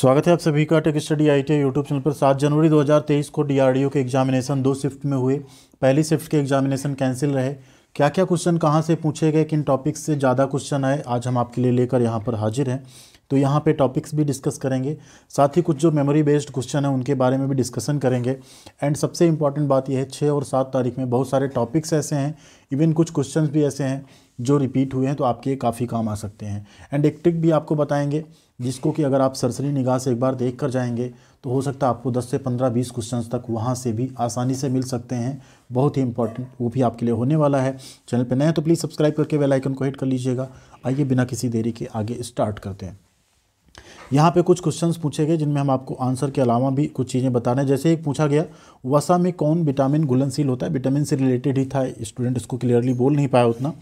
स्वागत है आप सभी का tech study I T YouTube channel पर सात जनवरी 2023 को डीआरडीओ के एग्जामिनेशन दो शिफ्ट में हुए पहली शिफ्ट के एग्जामिनेशन कैंसिल रहे क्या क्या क्वेश्चन कहाँ से पूछे गए किन टॉपिक्स से ज़्यादा क्वेश्चन आए आज हम आपके लिए लेकर यहाँ पर हाजिर हैं तो यहाँ पे टॉपिक्स भी डिस्कस करेंगे साथ ही कुछ जो मेमोरी बेस्ड क्वेश्चन है उनके बारे में भी डिस्कशन करेंगे एंड सबसे इम्पॉर्टेंट बात यह है छः और सात तारीख में बहुत सारे टॉपिक्स ऐसे हैं इवन कुछ क्वेश्चन भी ऐसे हैं जो रिपीट हुए हैं तो आपके काफ़ी काम आ सकते हैं एंड एक ट्रिक भी आपको बताएंगे जिसको कि अगर आप सरसरी निगाह से एक बार देख कर जाएंगे तो हो सकता है आपको 10 से 15 20 क्वेश्चंस तक वहाँ से भी आसानी से मिल सकते हैं बहुत ही इंपॉर्टेंट वो भी आपके लिए होने वाला है चैनल पर नए हैं तो प्लीज़ सब्सक्राइब करके वेलाइकन को हिट कर लीजिएगा आइए बिना किसी देरी के आगे स्टार्ट करते हैं यहाँ पे कुछ क्वेश्चंस पूछे गए जिनमें हम आपको आंसर के अलावा भी कुछ चीज़ें बता रहे हैं जैसे एक पूछा गया वसा में कौन विटामिन घुलनशील होता है विटामिन से रिलेटेड ही था स्टूडेंट इसको क्लियरली बोल नहीं पाया उतना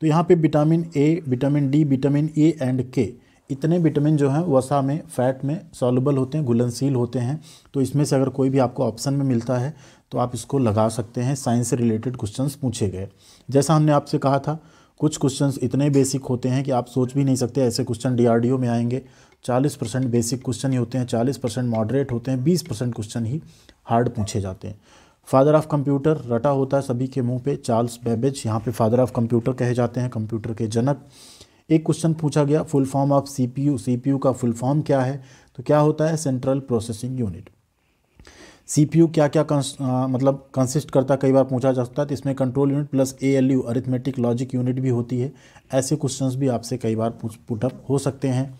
तो यहाँ पे vitamin A vitamin D vitamin A and K इतने विटामिन जो हैं वसा में फैट में सॉलुबल होते हैं घुलनशील होते हैं तो इसमें से अगर कोई भी आपको ऑप्शन में मिलता है तो आप इसको लगा सकते हैं साइंस से रिलेटेड क्वेश्चंस पूछे गए जैसा हमने आपसे कहा था कुछ क्वेश्चंस इतने बेसिक होते हैं कि आप सोच भी नहीं सकते ऐसे क्वेश्चन डी में आएंगे चालीस परसेंट बेसिक क्वेश्चन ही होते हैं चालीस परसेंट मॉडरेट होते हैं बीस परसेंट क्वेश्चन ही हार्ड पूछे जाते हैं फादर ऑफ कंप्यूटर रटा होता है सभी के मुंह पे चार्ल्स बेबेज यहाँ पे फादर ऑफ कंप्यूटर कहे जाते हैं कंप्यूटर के जनक एक क्वेश्चन पूछा गया full form of CPU CPU का फुल फॉर्म क्या है तो क्या होता है सेंट्रल प्रोसेसिंग यूनिट सीपीयू क्या क्या कंस, आ, मतलब कंसिस्ट करता कई बार पूछा जा सकता है तो इसमें control unit plus A L U arithmetic logic unit भी होती है ऐसे क्वेश्चन भी आपसे कई बार पुटअप हो सकते हैं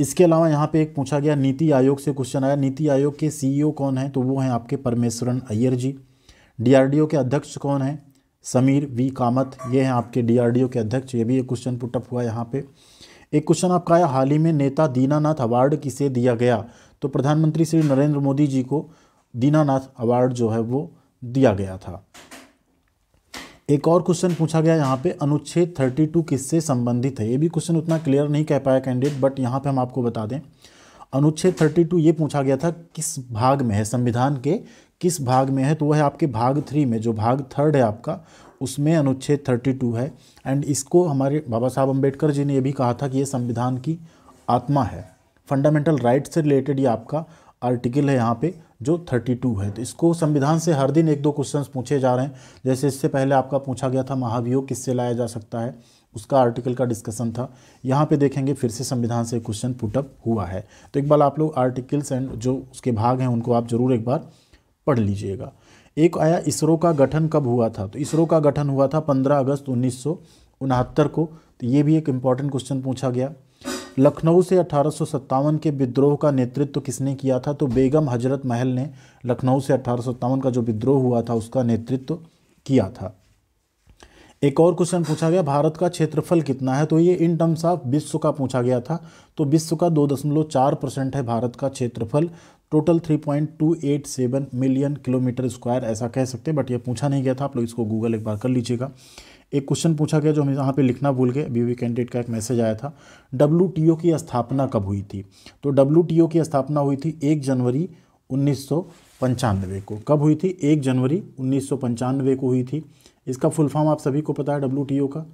इसके अलावा यहाँ पे एक पूछा गया नीति आयोग से क्वेश्चन आया नीति आयोग के सीईओ e कौन है तो वो हैं आपके परमेश्वरन अय्यर जी डीआरडीओ के अध्यक्ष कौन हैं समीर वी कामत ये हैं आपके डीआरडीओ के अध्यक्ष ये भी एक क्वेश्चन पुटअप हुआ यहाँ पे एक क्वेश्चन आपका आया हाल ही में नेता दीनानाथ अवार्ड किसे दिया गया तो प्रधानमंत्री श्री नरेंद्र मोदी जी को दीनानाथ अवार्ड जो है वो दिया गया था एक और क्वेश्चन पूछा गया यहाँ पे अनुच्छेद 32 किससे संबंधित है ये भी क्वेश्चन उतना क्लियर नहीं कह पाया कैंडिडेट बट यहाँ पे हम आपको बता दें अनुच्छेद 32 ये पूछा गया था किस भाग में है संविधान के किस भाग में है तो वह है आपके भाग थ्री में जो भाग थर्ड है आपका उसमें अनुच्छेद थर्टी है एंड इसको हमारे बाबा साहब अम्बेडकर जी ने यह भी कहा था कि ये संविधान की आत्मा है फंडामेंटल राइट से रिलेटेड ये आपका आर्टिकल है यहाँ पर जो 32 है तो इसको संविधान से हर दिन एक दो क्वेश्चंस पूछे जा रहे हैं जैसे इससे पहले आपका पूछा गया था महाभियोग किससे लाया जा सकता है उसका आर्टिकल का डिस्कशन था यहाँ पे देखेंगे फिर से संविधान से क्वेश्चन पुटअप हुआ है तो एक बार आप लोग आर्टिकल्स एंड जो उसके भाग हैं उनको आप ज़रूर एक बार पढ़ लीजिएगा एक आया इसरो का गठन कब हुआ था तो इसरो का गठन हुआ था पंद्रह अगस्त उन्नीस को तो ये भी एक इम्पॉर्टेंट क्वेश्चन पूछा गया लखनऊ से अठारह के विद्रोह का नेतृत्व तो किसने किया था तो बेगम हजरत महल ने लखनऊ से अठारह का जो विद्रोह हुआ था उसका नेतृत्व तो किया था एक और क्वेश्चन पूछा गया भारत का क्षेत्रफल कितना है तो ये इन टर्म्स ऑफ विश्व का पूछा गया था तो विश्व का दो दशमलव चार परसेंट है भारत का क्षेत्रफल total three point two eight seven million kilometre square ऐसा कह सकते हैं बट ये पूछा नहीं गया था आप लोग इसको गूगल एक बार कर लीजिएगा एक क्वेश्चन पूछा गया जो हम यहाँ पे लिखना भूल गए बी वी कैंडिडेट का एक मैसेज आया था डब्ल्यू की स्थापना कब हुई थी तो डब्ल्यू की स्थापना हुई थी एक जनवरी उन्नीस को कब हुई थी एक जनवरी उन्नीस को हुई थी इसका फुल फॉर्म आप सभी को पता है डब्ल्यू का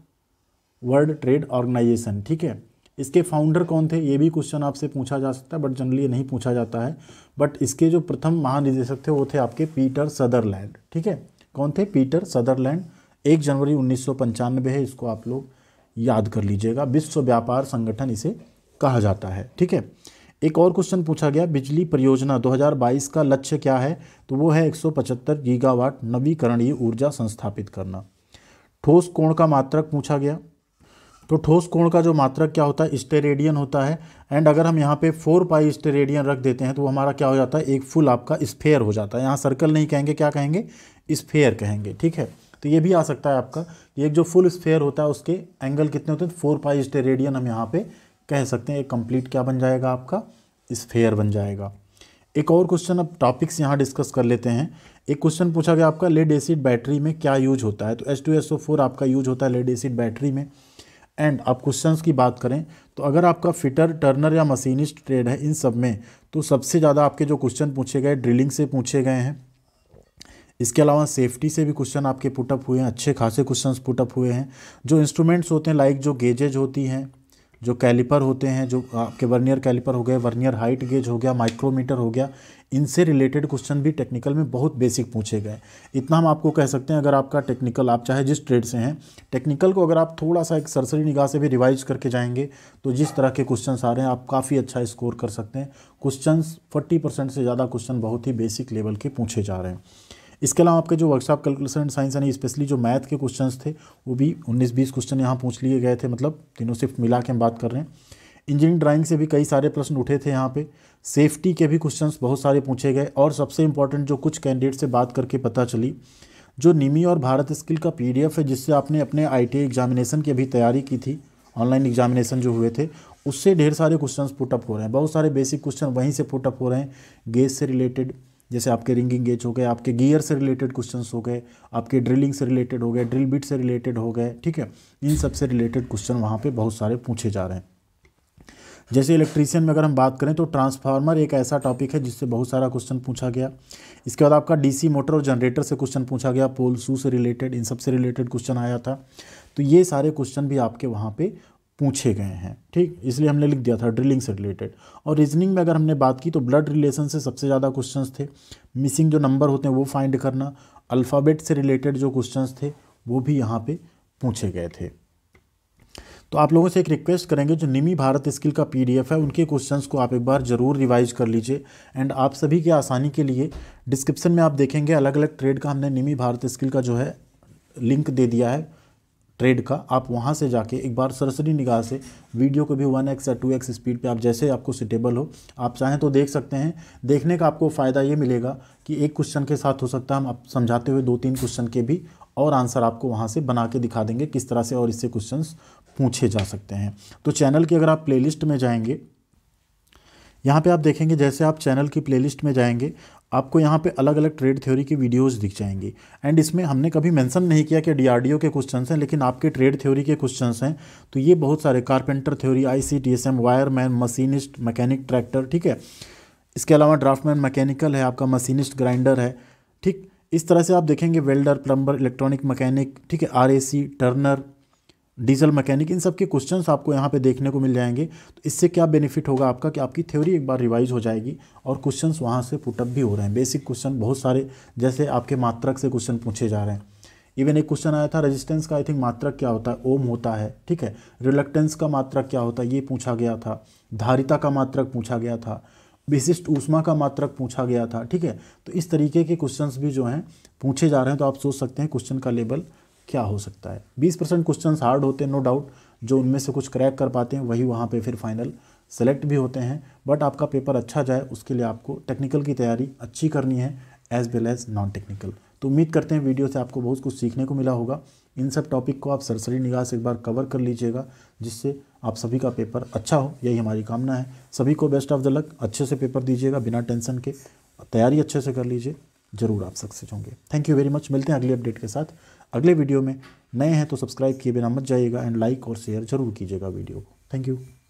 वर्ल्ड ट्रेड ऑर्गेनाइजेशन ठीक है इसके फाउंडर कौन थे ये भी क्वेश्चन आपसे पूछा जा सकता है बट जनरली नहीं पूछा जाता है बट इसके जो प्रथम महानिदेशक थे वो थे आपके पीटर सदरलैंड ठीक है कौन थे पीटर सदरलैंड एक जनवरी उन्नीस है इसको आप लोग याद कर लीजिएगा विश्व व्यापार संगठन इसे कहा जाता है ठीक है एक और क्वेश्चन पूछा गया बिजली परियोजना 2022 का लक्ष्य क्या है तो वो है 175 गीगावाट नवीकरणीय ऊर्जा संस्थापित करना ठोस कोण का मात्रक पूछा गया तो ठोस कोण का जो मात्रक क्या होता है स्टेरेडियन होता है एंड अगर हम यहाँ पे फोर पाई स्टेरेडियन रख देते हैं तो हमारा क्या हो जाता है एक फुल आपका स्फेयर हो जाता है यहाँ सर्कल नहीं कहेंगे क्या कहेंगे स्फेयर कहेंगे ठीक है तो ये भी आ सकता है आपका कि एक जो फुल स्फेयर होता है उसके एंगल कितने होते हैं फोर पाई स्टे रेडियन हम यहाँ पे कह सकते हैं एक कंप्लीट क्या बन जाएगा आपका स्फेयर बन जाएगा एक और क्वेश्चन अब टॉपिक्स यहाँ डिस्कस कर लेते हैं एक क्वेश्चन पूछा गया आपका लेड एसिड बैटरी में क्या यूज होता है तो H two S O four आपका यूज होता है लेड एसिड बैटरी में एंड आप क्वेश्चंस की बात करें तो अगर आपका फिटर टर्नर या मशीनिस्ट ट्रेड है इन सब में तो सबसे ज़्यादा आपके जो क्वेश्चन पूछे गए ड्रिलिंग से पूछे गए हैं इसके अलावा सेफ्टी से भी क्वेश्चन आपके पुटअप हुए हैं अच्छे खासे क्वेश्चन पुटअप हुए हैं जो इंस्ट्रूमेंट्स होते हैं लाइक जो गेजेज होती हैं जो कैलिपर होते हैं जो आपके वर्नियर कैलिपर हो गए वर्नियर हाइट गेज हो गया माइक्रोमीटर हो गया इनसे रिलेटेड क्वेश्चन भी टेक्निकल में बहुत बेसिक पूछे गए इतना हम आपको कह सकते हैं अगर आपका टेक्निकल आप चाहे जिस ट्रेड से हैं टेक्निकल को अगर आप थोड़ा सा एक सरसरी निगाह से भी रिवाइज करके जाएंगे तो जिस तरह के क्वेश्चन आ रहे हैं आप काफ़ी अच्छा स्कोर कर सकते हैं क्वेश्चन फोर्टी से ज़्यादा क्वेश्चन बहुत ही बेसिक लेवल के पूछे जा रहे हैं इसके अलावा आपके जो वर्कशॉप कैलकुलेशन एंड साइंस यानी स्पेशली जो मैथ के क्वेश्चन थे वो भी उन्नीस बीस क्वेश्चन यहाँ पूछ लिए गए थे मतलब तीनों सिर्फ मिला के हम बात कर रहे हैं इंजीनियरिंग ड्राइंग से भी कई सारे प्रश्न उठे थे यहाँ पे सेफ्टी के भी क्वेश्चंस बहुत सारे पूछे गए और सबसे इम्पॉर्टेंट जो कुछ कैंडिडेट से बात करके पता चली जो निमी और भारत स्किल का पीडीएफ है जिससे आपने अपने आई एग्जामिनेशन की भी तैयारी की थी ऑनलाइन एग्जामिनेशन जो हुए थे उससे ढेर सारे क्वेश्चंस पुटअप हो रहे हैं बहुत सारे बेसिक क्वेश्चन वहीं से पुटअप हो रहे हैं गेस से रिलेटेड जैसे आपके रिंगिंग गेज हो गए आपके गियर से रिलेटेड क्वेश्चंस हो गए आपके ड्रिलिंग से रिलेटेड हो गए ड्रिल बिट से रिलेटेड हो गए ठीक है इन सब से रिलेटेड क्वेश्चन वहाँ पे बहुत सारे पूछे जा रहे हैं जैसे इलेक्ट्रीशियन में अगर हम बात करें तो ट्रांसफार्मर एक ऐसा टॉपिक है जिससे बहुत सारा क्वेश्चन पूछा गया इसके बाद आपका डी मोटर और जनरेटर से क्वेश्चन पूछा गया पोल शू से रिलेटेड इन सब से रिलेटेड क्वेश्चन आया था तो ये सारे क्वेश्चन भी आपके वहाँ पे पूछे गए हैं ठीक इसलिए हमने लिख दिया था ड्रिलिंग से रिलेटेड और रीजनिंग में अगर हमने बात की तो ब्लड रिलेशन से सबसे ज़्यादा क्वेश्चंस थे मिसिंग जो नंबर होते हैं वो फाइंड करना अल्फ़ाबेट से रिलेटेड जो क्वेश्चंस थे वो भी यहाँ पे पूछे गए थे तो आप लोगों से एक रिक्वेस्ट करेंगे जो निमी भारत स्किल का पी है उनके क्वेश्चंस को आप एक बार ज़रूर रिवाइज कर लीजिए एंड आप सभी के आसानी के लिए डिस्क्रिप्शन में आप देखेंगे अलग अलग ट्रेड का हमने निमी भारत स्किल का जो है लिंक दे दिया है ट्रेड का आप वहाँ से जाके एक बार सरसरी निगाह से वीडियो को भी वन एक्स या टू एक्स स्पीड पे आप जैसे आपको सुटेबल हो आप चाहें तो देख सकते हैं देखने का आपको फ़ायदा ये मिलेगा कि एक क्वेश्चन के साथ हो सकता है हम आप समझाते हुए दो तीन क्वेश्चन के भी और आंसर आपको वहाँ से बना के दिखा देंगे किस तरह से और इससे क्वेश्चन पूछे जा सकते हैं तो चैनल की अगर आप प्ले में जाएंगे यहाँ पे आप देखेंगे जैसे आप चैनल की प्लेलिस्ट में जाएंगे आपको यहाँ पे अलग अलग ट्रेड थ्योरी की वीडियोस दिख जाएंगी एंड इसमें हमने कभी मेंशन नहीं किया कि डीआरडीओ के क्वेश्चंस हैं लेकिन आपके ट्रेड थ्योरी के क्वेश्चंस हैं तो ये बहुत सारे carpenter theory I C T S M wireman machinist mechanic tractor ठीक है इसके अलावा ड्राफ्टमैन मैकेनिकल है आपका मशीनिस्ट ग्राइंडर है ठीक इस तरह से आप देखेंगे वेल्डर प्लम्बर इलेक्ट्रॉनिक मैकेनिक ठीक है आर टर्नर डीजल मैकेनिक इन सब के क्वेश्चन आपको यहाँ पे देखने को मिल जाएंगे तो इससे क्या बेनिफिट होगा आपका कि आपकी थ्योरी एक बार रिवाइज हो जाएगी और क्वेश्चन वहाँ से पुटअप भी हो रहे हैं बेसिक क्वेश्चन बहुत सारे जैसे आपके मात्रक से क्वेश्चन पूछे जा रहे हैं इवन एक क्वेश्चन आया था रेजिस्टेंस का आई थिंक मात्रक क्या होता है ओम होता है ठीक है रिलक्टेंस का मात्रक क्या होता है ये पूछा गया था धारिता का मात्रक पूछा गया था विशिष्ट ऊष्मा का मात्रक पूछा गया था ठीक है तो इस तरीके के क्वेश्चंस भी जो हैं पूछे जा रहे हैं तो आप सोच सकते हैं क्वेश्चन का लेवल क्या हो सकता है बीस परसेंट क्वेश्चन हार्ड होते हैं नो डाउट जो उनमें से कुछ क्रैक कर पाते हैं वही वहाँ पर फिर फाइनल सेलेक्ट भी होते हैं बट आपका पेपर अच्छा जाए उसके लिए आपको टेक्निकल की तैयारी अच्छी करनी है as well as non technical तो उम्मीद करते हैं वीडियो से आपको बहुत कुछ सीखने को मिला होगा इन सब टॉपिक को आप सरसरी निगाह से एक बार कवर कर लीजिएगा जिससे आप सभी का पेपर अच्छा हो यही हमारी कामना है सभी को बेस्ट ऑफ द लक अच्छे से पेपर दीजिएगा बिना टेंशन के तैयारी अच्छे से कर लीजिए ज़रूर आप सक्सेस होंगे थैंक यू वेरी मच मिलते हैं अगले अपडेट के साथ अगले वीडियो में नए हैं तो सब्सक्राइब किए बिना मत जाइएगा एंड लाइक और शेयर ज़रूर कीजिएगा वीडियो को थैंक यू